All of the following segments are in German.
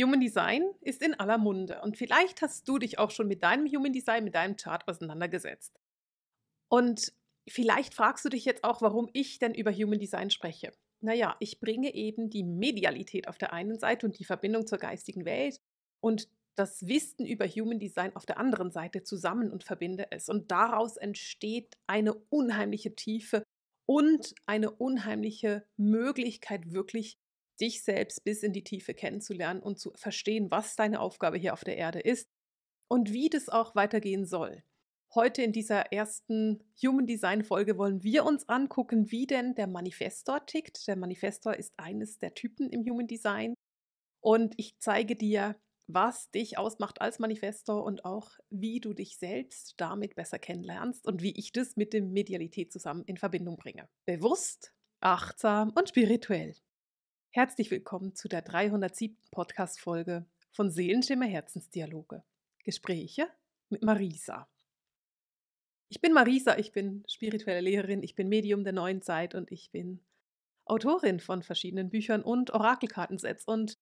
Human Design ist in aller Munde und vielleicht hast du dich auch schon mit deinem Human Design, mit deinem Chart auseinandergesetzt. Und vielleicht fragst du dich jetzt auch, warum ich denn über Human Design spreche. Naja, ich bringe eben die Medialität auf der einen Seite und die Verbindung zur geistigen Welt und das Wissen über Human Design auf der anderen Seite zusammen und verbinde es. Und daraus entsteht eine unheimliche Tiefe und eine unheimliche Möglichkeit, wirklich dich selbst bis in die Tiefe kennenzulernen und zu verstehen, was deine Aufgabe hier auf der Erde ist und wie das auch weitergehen soll. Heute in dieser ersten Human Design Folge wollen wir uns angucken, wie denn der Manifestor tickt. Der Manifestor ist eines der Typen im Human Design und ich zeige dir, was dich ausmacht als Manifestor und auch wie du dich selbst damit besser kennenlernst und wie ich das mit der Medialität zusammen in Verbindung bringe. Bewusst, achtsam und spirituell. Herzlich willkommen zu der 307. Podcast-Folge von Seelenschimmer Herzensdialoge. Gespräche mit Marisa. Ich bin Marisa, ich bin spirituelle Lehrerin, ich bin Medium der neuen Zeit und ich bin Autorin von verschiedenen Büchern und Orakelkartensets. Und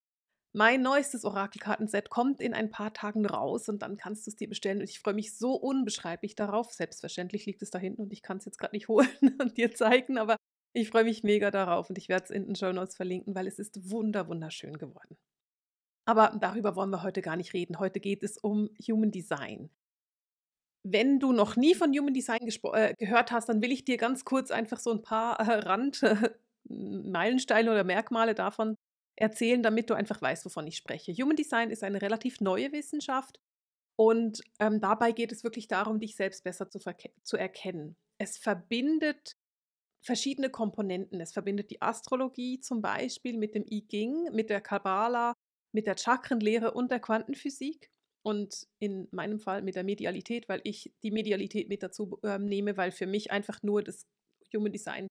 mein neuestes Orakelkartenset kommt in ein paar Tagen raus und dann kannst du es dir bestellen. Und ich freue mich so unbeschreiblich darauf. Selbstverständlich liegt es da hinten und ich kann es jetzt gerade nicht holen und dir zeigen, aber ich freue mich mega darauf und ich werde es in den Show Notes verlinken, weil es ist wunder, wunderschön geworden. Aber darüber wollen wir heute gar nicht reden. Heute geht es um Human Design. Wenn du noch nie von Human Design äh, gehört hast, dann will ich dir ganz kurz einfach so ein paar äh, Rand, äh, oder Merkmale davon erzählen, damit du einfach weißt, wovon ich spreche. Human Design ist eine relativ neue Wissenschaft und ähm, dabei geht es wirklich darum, dich selbst besser zu, zu erkennen. Es verbindet verschiedene Komponenten. Es verbindet die Astrologie zum Beispiel mit dem I Ching, mit der Kabbala, mit der Chakrenlehre und der Quantenphysik und in meinem Fall mit der Medialität, weil ich die Medialität mit dazu äh, nehme, weil für mich einfach nur das Human Design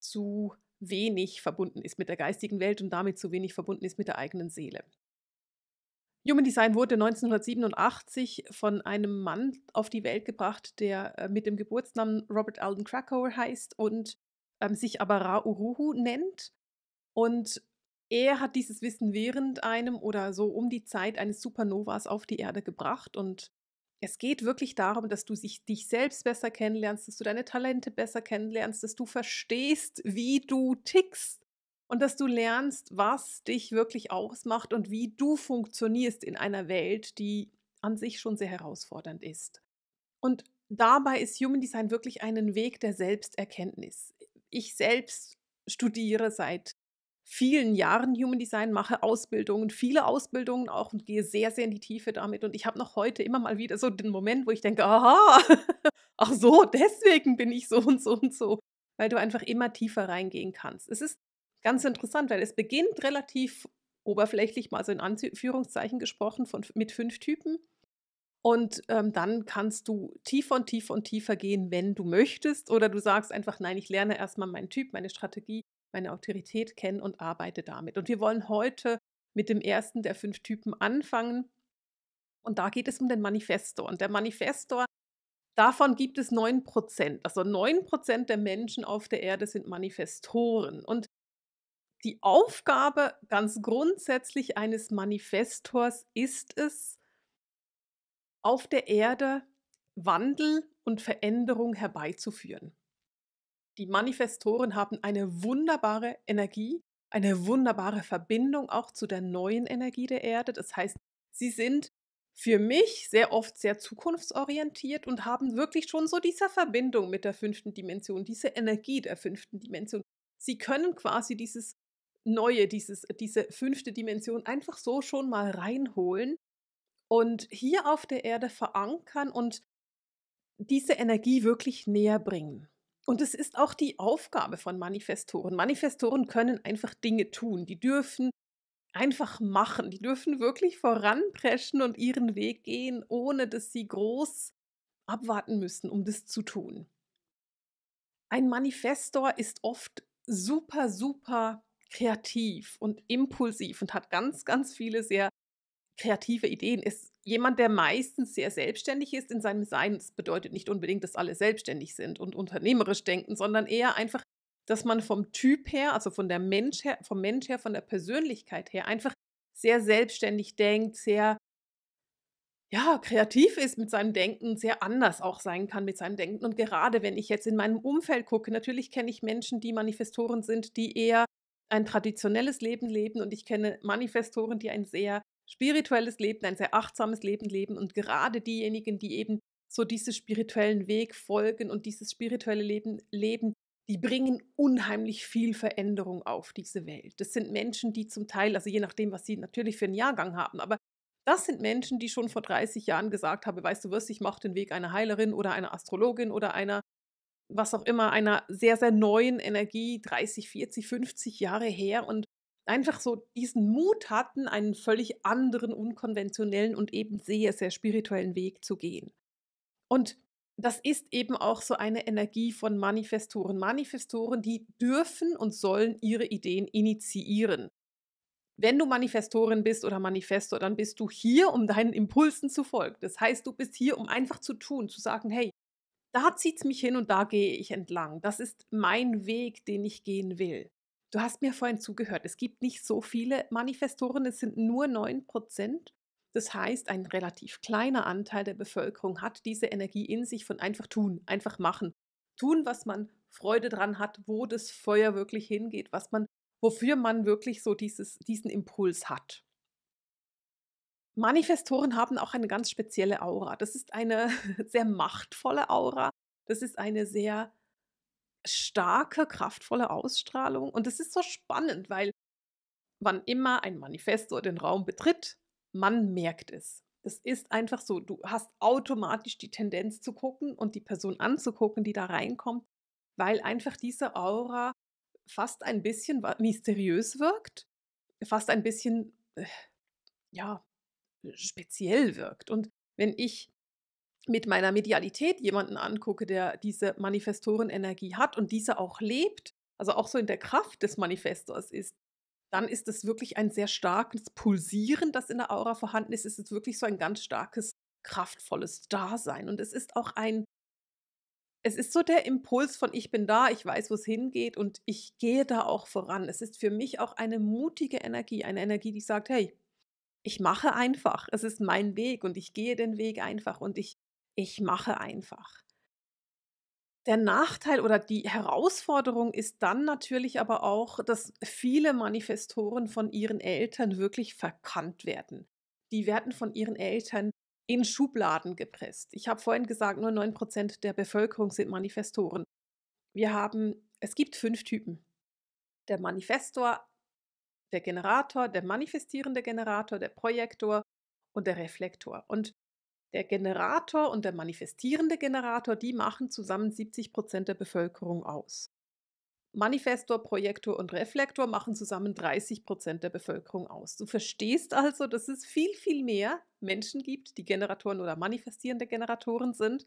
zu wenig verbunden ist mit der geistigen Welt und damit zu wenig verbunden ist mit der eigenen Seele. Human Design wurde 1987 von einem Mann auf die Welt gebracht, der äh, mit dem Geburtsnamen Robert Alden Krakauer heißt und ähm, sich aber Ra Uruhu nennt. Und er hat dieses Wissen während einem oder so um die Zeit eines Supernovas auf die Erde gebracht. Und es geht wirklich darum, dass du sich, dich selbst besser kennenlernst, dass du deine Talente besser kennenlernst, dass du verstehst, wie du tickst und dass du lernst, was dich wirklich ausmacht und wie du funktionierst in einer Welt, die an sich schon sehr herausfordernd ist. Und dabei ist Human Design wirklich einen Weg der Selbsterkenntnis. Ich selbst studiere seit vielen Jahren Human Design, mache Ausbildungen, viele Ausbildungen auch und gehe sehr, sehr in die Tiefe damit. Und ich habe noch heute immer mal wieder so den Moment, wo ich denke, aha, ach so, deswegen bin ich so und so und so, weil du einfach immer tiefer reingehen kannst. Es ist ganz interessant, weil es beginnt relativ oberflächlich, mal so in Anführungszeichen gesprochen, von, mit fünf Typen. Und ähm, dann kannst du tiefer und tiefer und tiefer gehen, wenn du möchtest. Oder du sagst einfach, nein, ich lerne erstmal meinen Typ, meine Strategie, meine Autorität kennen und arbeite damit. Und wir wollen heute mit dem ersten der fünf Typen anfangen. Und da geht es um den Manifestor. Und der Manifestor, davon gibt es 9 Prozent. Also 9 Prozent der Menschen auf der Erde sind Manifestoren. Und die Aufgabe ganz grundsätzlich eines Manifestors ist es, auf der Erde Wandel und Veränderung herbeizuführen. Die Manifestoren haben eine wunderbare Energie, eine wunderbare Verbindung auch zu der neuen Energie der Erde. Das heißt, sie sind für mich sehr oft sehr zukunftsorientiert und haben wirklich schon so diese Verbindung mit der fünften Dimension, diese Energie der fünften Dimension. Sie können quasi dieses Neue, dieses, diese fünfte Dimension einfach so schon mal reinholen und hier auf der Erde verankern und diese Energie wirklich näher bringen. Und es ist auch die Aufgabe von Manifestoren. Manifestoren können einfach Dinge tun, die dürfen einfach machen, die dürfen wirklich voranpreschen und ihren Weg gehen, ohne dass sie groß abwarten müssen, um das zu tun. Ein Manifestor ist oft super, super kreativ und impulsiv und hat ganz, ganz viele sehr kreative Ideen, ist jemand, der meistens sehr selbstständig ist in seinem Sein. Das bedeutet nicht unbedingt, dass alle selbstständig sind und unternehmerisch denken, sondern eher einfach, dass man vom Typ her, also von der Mensch her, vom Mensch her, von der Persönlichkeit her einfach sehr selbstständig denkt, sehr ja, kreativ ist mit seinem Denken, sehr anders auch sein kann mit seinem Denken. Und gerade wenn ich jetzt in meinem Umfeld gucke, natürlich kenne ich Menschen, die Manifestoren sind, die eher ein traditionelles Leben leben und ich kenne Manifestoren, die ein sehr spirituelles Leben, ein sehr achtsames Leben leben und gerade diejenigen, die eben so diesen spirituellen Weg folgen und dieses spirituelle Leben leben, die bringen unheimlich viel Veränderung auf diese Welt. Das sind Menschen, die zum Teil, also je nachdem, was sie natürlich für einen Jahrgang haben, aber das sind Menschen, die schon vor 30 Jahren gesagt haben, weißt du was, ich mache den Weg einer Heilerin oder einer Astrologin oder einer was auch immer, einer sehr, sehr neuen Energie, 30, 40, 50 Jahre her und einfach so diesen Mut hatten, einen völlig anderen, unkonventionellen und eben sehr, sehr spirituellen Weg zu gehen. Und das ist eben auch so eine Energie von Manifestoren. Manifestoren, die dürfen und sollen ihre Ideen initiieren. Wenn du Manifestorin bist oder Manifestor, dann bist du hier, um deinen Impulsen zu folgen. Das heißt, du bist hier, um einfach zu tun, zu sagen, hey, da zieht es mich hin und da gehe ich entlang. Das ist mein Weg, den ich gehen will. Du hast mir vorhin zugehört, es gibt nicht so viele Manifestoren, es sind nur 9 Prozent. Das heißt, ein relativ kleiner Anteil der Bevölkerung hat diese Energie in sich von einfach tun, einfach machen. Tun, was man Freude dran hat, wo das Feuer wirklich hingeht, was man, wofür man wirklich so dieses, diesen Impuls hat. Manifestoren haben auch eine ganz spezielle Aura. Das ist eine sehr machtvolle Aura. Das ist eine sehr starke, kraftvolle Ausstrahlung. Und das ist so spannend, weil wann immer ein Manifestor den Raum betritt, man merkt es. Das ist einfach so, du hast automatisch die Tendenz zu gucken und die Person anzugucken, die da reinkommt, weil einfach diese Aura fast ein bisschen mysteriös wirkt, fast ein bisschen, äh, ja, speziell wirkt. Und wenn ich mit meiner Medialität jemanden angucke, der diese Manifestorenenergie hat und diese auch lebt, also auch so in der Kraft des Manifestors ist, dann ist es wirklich ein sehr starkes Pulsieren, das in der Aura vorhanden ist. Es ist wirklich so ein ganz starkes, kraftvolles Dasein. Und es ist auch ein, es ist so der Impuls von ich bin da, ich weiß, wo es hingeht und ich gehe da auch voran. Es ist für mich auch eine mutige Energie, eine Energie, die sagt, hey, ich mache einfach. Es ist mein Weg und ich gehe den Weg einfach und ich, ich mache einfach. Der Nachteil oder die Herausforderung ist dann natürlich aber auch, dass viele Manifestoren von ihren Eltern wirklich verkannt werden. Die werden von ihren Eltern in Schubladen gepresst. Ich habe vorhin gesagt, nur 9% der Bevölkerung sind Manifestoren. Wir haben, es gibt fünf Typen. Der Manifestor der Generator, der manifestierende Generator, der Projektor und der Reflektor. Und der Generator und der manifestierende Generator, die machen zusammen 70 Prozent der Bevölkerung aus. Manifestor, Projektor und Reflektor machen zusammen 30 Prozent der Bevölkerung aus. Du verstehst also, dass es viel, viel mehr Menschen gibt, die Generatoren oder manifestierende Generatoren sind,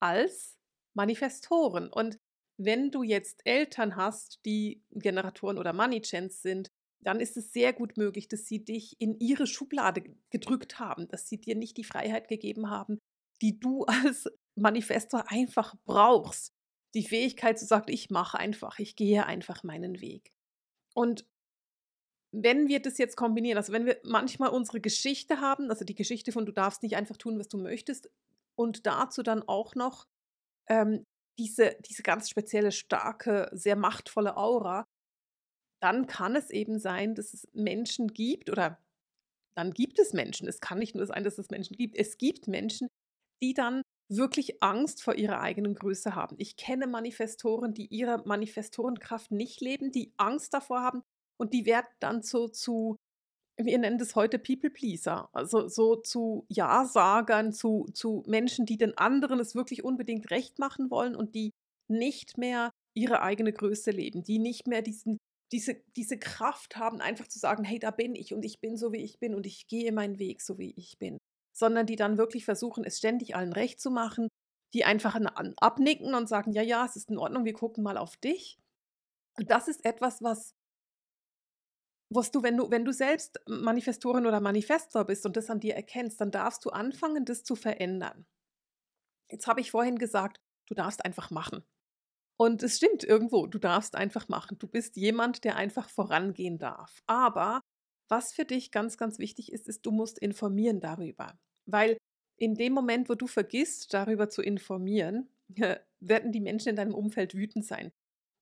als Manifestoren. Und wenn du jetzt Eltern hast, die Generatoren oder Moneychans sind, dann ist es sehr gut möglich, dass sie dich in ihre Schublade gedrückt haben, dass sie dir nicht die Freiheit gegeben haben, die du als Manifestor einfach brauchst. Die Fähigkeit zu sagen, ich mache einfach, ich gehe einfach meinen Weg. Und wenn wir das jetzt kombinieren, also wenn wir manchmal unsere Geschichte haben, also die Geschichte von du darfst nicht einfach tun, was du möchtest, und dazu dann auch noch ähm, diese, diese ganz spezielle, starke, sehr machtvolle Aura, dann kann es eben sein, dass es Menschen gibt oder dann gibt es Menschen. Es kann nicht nur sein, dass es Menschen gibt. Es gibt Menschen, die dann wirklich Angst vor ihrer eigenen Größe haben. Ich kenne Manifestoren, die ihre Manifestorenkraft nicht leben, die Angst davor haben und die werden dann so zu, wir nennen das heute People Pleaser, also so zu Ja-Sagern, zu, zu Menschen, die den anderen es wirklich unbedingt recht machen wollen und die nicht mehr ihre eigene Größe leben, die nicht mehr diesen diese, diese Kraft haben, einfach zu sagen, hey, da bin ich und ich bin so, wie ich bin und ich gehe meinen Weg, so wie ich bin. Sondern die dann wirklich versuchen, es ständig allen recht zu machen, die einfach abnicken und sagen, ja, ja, es ist in Ordnung, wir gucken mal auf dich. Und das ist etwas, was, was du, wenn du, wenn du selbst Manifestorin oder Manifestor bist und das an dir erkennst, dann darfst du anfangen, das zu verändern. Jetzt habe ich vorhin gesagt, du darfst einfach machen. Und es stimmt irgendwo, du darfst einfach machen. Du bist jemand, der einfach vorangehen darf. Aber was für dich ganz, ganz wichtig ist, ist, du musst informieren darüber. Weil in dem Moment, wo du vergisst, darüber zu informieren, werden die Menschen in deinem Umfeld wütend sein.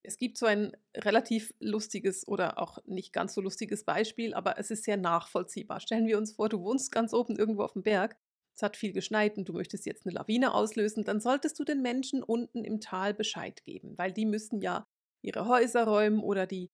Es gibt so ein relativ lustiges oder auch nicht ganz so lustiges Beispiel, aber es ist sehr nachvollziehbar. Stellen wir uns vor, du wohnst ganz oben irgendwo auf dem Berg es hat viel geschneit und du möchtest jetzt eine Lawine auslösen, dann solltest du den Menschen unten im Tal Bescheid geben, weil die müssen ja ihre Häuser räumen oder die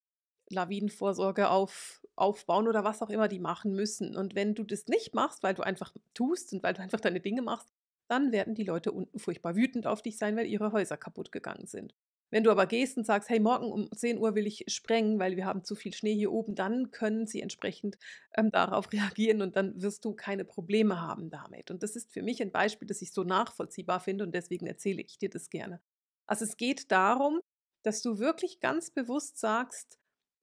Lawinenvorsorge auf, aufbauen oder was auch immer die machen müssen. Und wenn du das nicht machst, weil du einfach tust und weil du einfach deine Dinge machst, dann werden die Leute unten furchtbar wütend auf dich sein, weil ihre Häuser kaputt gegangen sind. Wenn du aber gehst und sagst, hey, morgen um 10 Uhr will ich sprengen, weil wir haben zu viel Schnee hier oben, dann können sie entsprechend ähm, darauf reagieren und dann wirst du keine Probleme haben damit. Und das ist für mich ein Beispiel, das ich so nachvollziehbar finde und deswegen erzähle ich dir das gerne. Also es geht darum, dass du wirklich ganz bewusst sagst,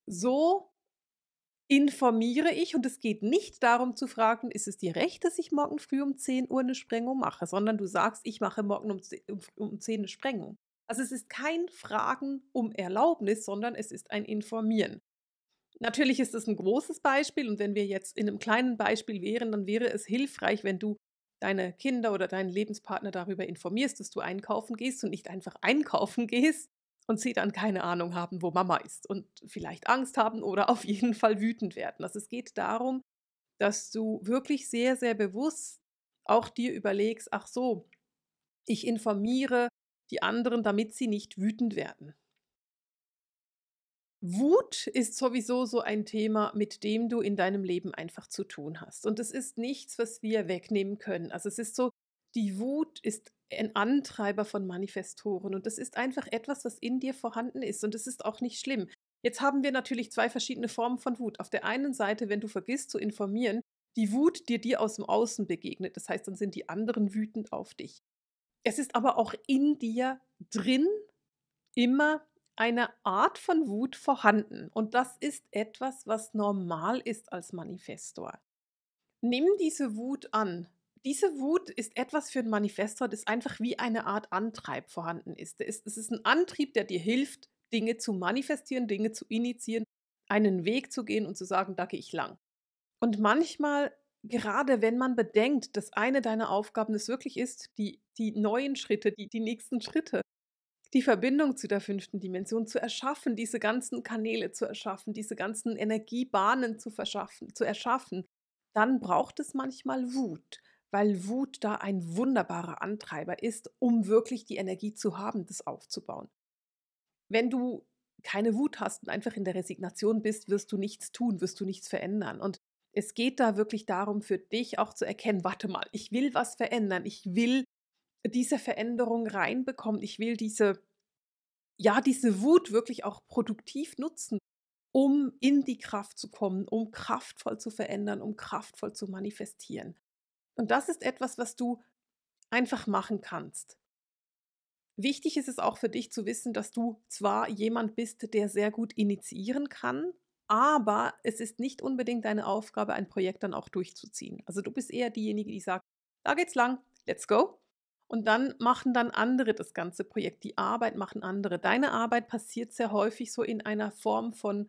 so informiere ich und es geht nicht darum zu fragen, ist es dir recht, dass ich morgen früh um 10 Uhr eine Sprengung mache, sondern du sagst, ich mache morgen um, 10 Uhr eine Sprengung. Also es ist kein Fragen um Erlaubnis, sondern es ist ein Informieren. Natürlich ist es ein großes Beispiel und wenn wir jetzt in einem kleinen Beispiel wären, dann wäre es hilfreich, wenn du deine Kinder oder deinen Lebenspartner darüber informierst, dass du einkaufen gehst und nicht einfach einkaufen gehst und sie dann keine Ahnung haben, wo Mama ist und vielleicht Angst haben oder auf jeden Fall wütend werden. Also es geht darum, dass du wirklich sehr, sehr bewusst auch dir überlegst, ach so, ich informiere die anderen, damit sie nicht wütend werden. Wut ist sowieso so ein Thema, mit dem du in deinem Leben einfach zu tun hast. Und es ist nichts, was wir wegnehmen können. Also es ist so, die Wut ist ein Antreiber von Manifestoren und das ist einfach etwas, was in dir vorhanden ist und es ist auch nicht schlimm. Jetzt haben wir natürlich zwei verschiedene Formen von Wut. Auf der einen Seite, wenn du vergisst zu informieren, die Wut, die dir aus dem Außen begegnet. Das heißt, dann sind die anderen wütend auf dich. Es ist aber auch in dir drin immer eine Art von Wut vorhanden. Und das ist etwas, was normal ist als Manifestor. Nimm diese Wut an. Diese Wut ist etwas für ein Manifestor, das einfach wie eine Art Antrieb vorhanden ist. Es ist ein Antrieb, der dir hilft, Dinge zu manifestieren, Dinge zu initiieren, einen Weg zu gehen und zu sagen, da gehe ich lang. Und manchmal gerade wenn man bedenkt, dass eine deiner Aufgaben es wirklich ist, die, die neuen Schritte, die, die nächsten Schritte, die Verbindung zu der fünften Dimension zu erschaffen, diese ganzen Kanäle zu erschaffen, diese ganzen Energiebahnen zu verschaffen, zu erschaffen, dann braucht es manchmal Wut, weil Wut da ein wunderbarer Antreiber ist, um wirklich die Energie zu haben, das aufzubauen. Wenn du keine Wut hast und einfach in der Resignation bist, wirst du nichts tun, wirst du nichts verändern. Und es geht da wirklich darum, für dich auch zu erkennen, warte mal, ich will was verändern, ich will diese Veränderung reinbekommen, ich will diese, ja, diese Wut wirklich auch produktiv nutzen, um in die Kraft zu kommen, um kraftvoll zu verändern, um kraftvoll zu manifestieren. Und das ist etwas, was du einfach machen kannst. Wichtig ist es auch für dich zu wissen, dass du zwar jemand bist, der sehr gut initiieren kann, aber es ist nicht unbedingt deine Aufgabe, ein Projekt dann auch durchzuziehen. Also du bist eher diejenige, die sagt, da geht's lang, let's go. Und dann machen dann andere das ganze Projekt. Die Arbeit machen andere. Deine Arbeit passiert sehr häufig so in einer Form von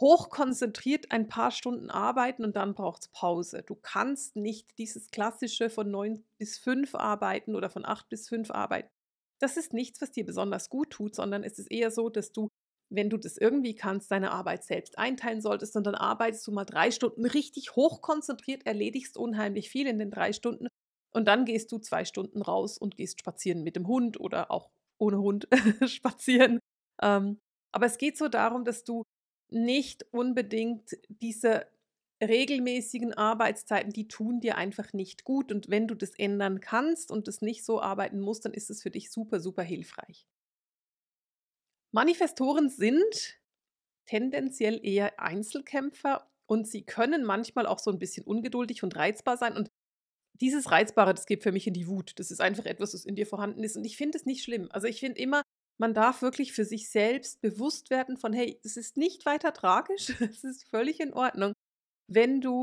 hochkonzentriert ein paar Stunden arbeiten und dann braucht es Pause. Du kannst nicht dieses klassische von neun bis fünf arbeiten oder von acht bis fünf arbeiten. Das ist nichts, was dir besonders gut tut, sondern es ist eher so, dass du wenn du das irgendwie kannst, deine Arbeit selbst einteilen solltest und dann arbeitest du mal drei Stunden richtig hochkonzentriert, erledigst unheimlich viel in den drei Stunden und dann gehst du zwei Stunden raus und gehst spazieren mit dem Hund oder auch ohne Hund spazieren. Ähm, aber es geht so darum, dass du nicht unbedingt diese regelmäßigen Arbeitszeiten, die tun dir einfach nicht gut. Und wenn du das ändern kannst und das nicht so arbeiten musst, dann ist es für dich super, super hilfreich. Manifestoren sind tendenziell eher Einzelkämpfer und sie können manchmal auch so ein bisschen ungeduldig und reizbar sein. Und dieses Reizbare, das geht für mich in die Wut. Das ist einfach etwas, was in dir vorhanden ist. Und ich finde es nicht schlimm. Also ich finde immer, man darf wirklich für sich selbst bewusst werden von, hey, es ist nicht weiter tragisch, es ist völlig in Ordnung, wenn du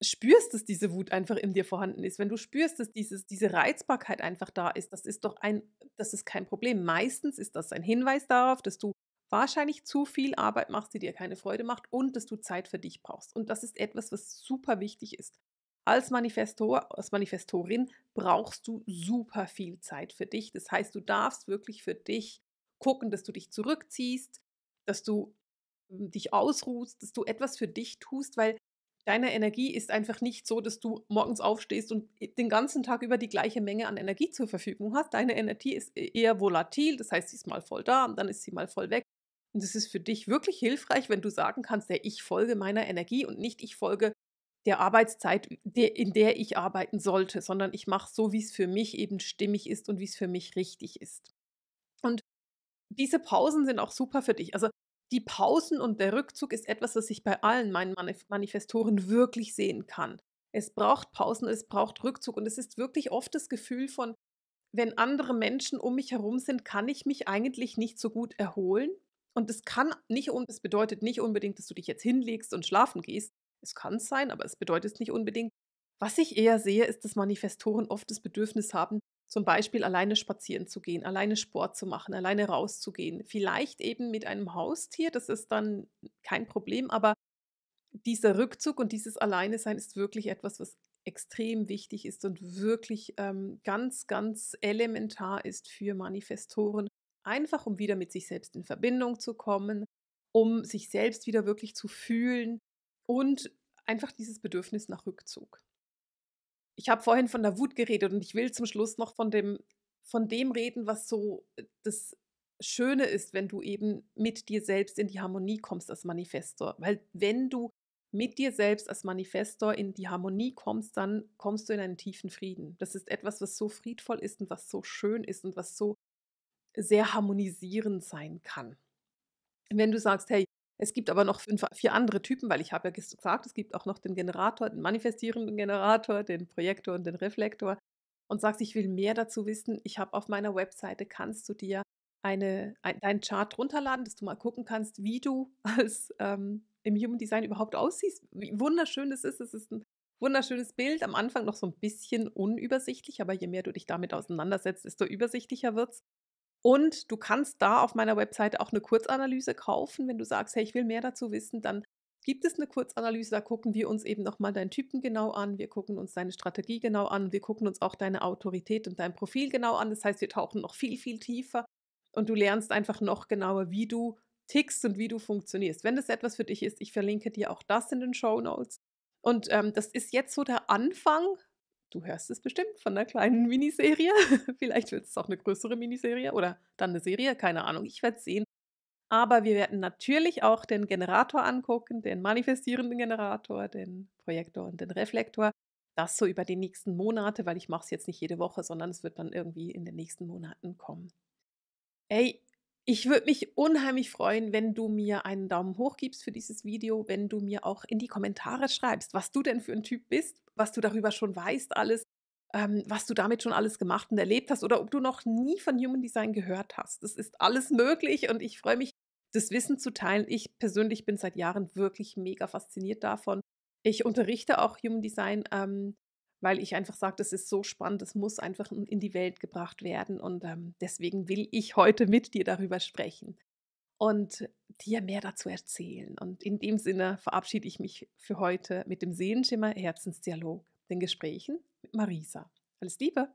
spürst, dass diese Wut einfach in dir vorhanden ist, wenn du spürst, dass dieses, diese Reizbarkeit einfach da ist, das ist doch ein, das ist kein Problem. Meistens ist das ein Hinweis darauf, dass du wahrscheinlich zu viel Arbeit machst, die dir keine Freude macht und dass du Zeit für dich brauchst. Und das ist etwas, was super wichtig ist. Als Manifestor, als Manifestorin brauchst du super viel Zeit für dich. Das heißt, du darfst wirklich für dich gucken, dass du dich zurückziehst, dass du hm, dich ausruhst, dass du etwas für dich tust, weil deiner Energie ist einfach nicht so, dass du morgens aufstehst und äh, den ganzen Tag über die gleiche Menge an Energie zur Verfügung hast. Deine Energie ist äh, eher volatil, das heißt, sie ist mal voll da und dann ist sie mal voll weg. Und es ist für dich wirklich hilfreich, wenn du sagen kannst, ja, ich folge meiner Energie und nicht ich folge der Arbeitszeit, in der ich arbeiten sollte, sondern ich mache so, wie es für mich eben stimmig ist und wie es für mich richtig ist. Und diese Pausen sind auch super für dich. Also die Pausen und der Rückzug ist etwas, was ich bei allen meinen Manif Manifestoren wirklich sehen kann. Es braucht Pausen, es braucht Rückzug und es ist wirklich oft das Gefühl von, wenn andere Menschen um mich herum sind, kann ich mich eigentlich nicht so gut erholen. Und es kann nicht und es bedeutet nicht unbedingt, dass du dich jetzt hinlegst und schlafen gehst. Es kann sein, aber es bedeutet nicht unbedingt. Was ich eher sehe, ist, dass Manifestoren oft das Bedürfnis haben, zum Beispiel alleine spazieren zu gehen, alleine Sport zu machen, alleine rauszugehen. Vielleicht eben mit einem Haustier, das ist dann kein Problem, aber dieser Rückzug und dieses Alleinesein ist wirklich etwas, was extrem wichtig ist und wirklich ähm, ganz, ganz elementar ist für Manifestoren. Einfach um wieder mit sich selbst in Verbindung zu kommen, um sich selbst wieder wirklich zu fühlen und einfach dieses Bedürfnis nach Rückzug ich habe vorhin von der Wut geredet und ich will zum Schluss noch von dem, von dem reden, was so äh, das Schöne ist, wenn du eben mit dir selbst in die Harmonie kommst als Manifestor. Weil wenn du mit dir selbst als Manifestor in die Harmonie kommst, dann kommst du in einen tiefen Frieden. Das ist etwas, was so friedvoll ist und was so schön ist und was so sehr harmonisierend sein kann. Wenn du sagst, hey, es gibt aber noch fünf, vier andere Typen, weil ich habe ja gesagt, es gibt auch noch den Generator, den manifestierenden Generator, den Projektor und den Reflektor. Und sagst, ich will mehr dazu wissen. Ich habe auf meiner Webseite, kannst du dir eine, ein, deinen Chart runterladen, dass du mal gucken kannst, wie du als ähm, im Human Design überhaupt aussiehst. Wie wunderschön das ist. Es ist ein wunderschönes Bild. Am Anfang noch so ein bisschen unübersichtlich, aber je mehr du dich damit auseinandersetzt, desto übersichtlicher wird es. Und du kannst da auf meiner Webseite auch eine Kurzanalyse kaufen. Wenn du sagst, hey, ich will mehr dazu wissen, dann gibt es eine Kurzanalyse. Da gucken wir uns eben nochmal deinen Typen genau an. Wir gucken uns deine Strategie genau an. Wir gucken uns auch deine Autorität und dein Profil genau an. Das heißt, wir tauchen noch viel, viel tiefer und du lernst einfach noch genauer, wie du tickst und wie du funktionierst. Wenn das etwas für dich ist, ich verlinke dir auch das in den Show Notes. Und ähm, das ist jetzt so der Anfang du hörst es bestimmt von einer kleinen Miniserie. Vielleicht wird es auch eine größere Miniserie oder dann eine Serie, keine Ahnung. Ich werde es sehen. Aber wir werden natürlich auch den Generator angucken, den manifestierenden Generator, den Projektor und den Reflektor. Das so über die nächsten Monate, weil ich mache es jetzt nicht jede Woche, sondern es wird dann irgendwie in den nächsten Monaten kommen. Ey, ich würde mich unheimlich freuen, wenn du mir einen Daumen hoch gibst für dieses Video, wenn du mir auch in die Kommentare schreibst, was du denn für ein Typ bist, was du darüber schon weißt alles, ähm, was du damit schon alles gemacht und erlebt hast oder ob du noch nie von Human Design gehört hast. Das ist alles möglich und ich freue mich, das Wissen zu teilen. Ich persönlich bin seit Jahren wirklich mega fasziniert davon. Ich unterrichte auch Human Design ähm, weil ich einfach sage, das ist so spannend, das muss einfach in die Welt gebracht werden und ähm, deswegen will ich heute mit dir darüber sprechen und dir mehr dazu erzählen. Und in dem Sinne verabschiede ich mich für heute mit dem Sehenschimmer Herzensdialog, den Gesprächen mit Marisa. Alles Liebe!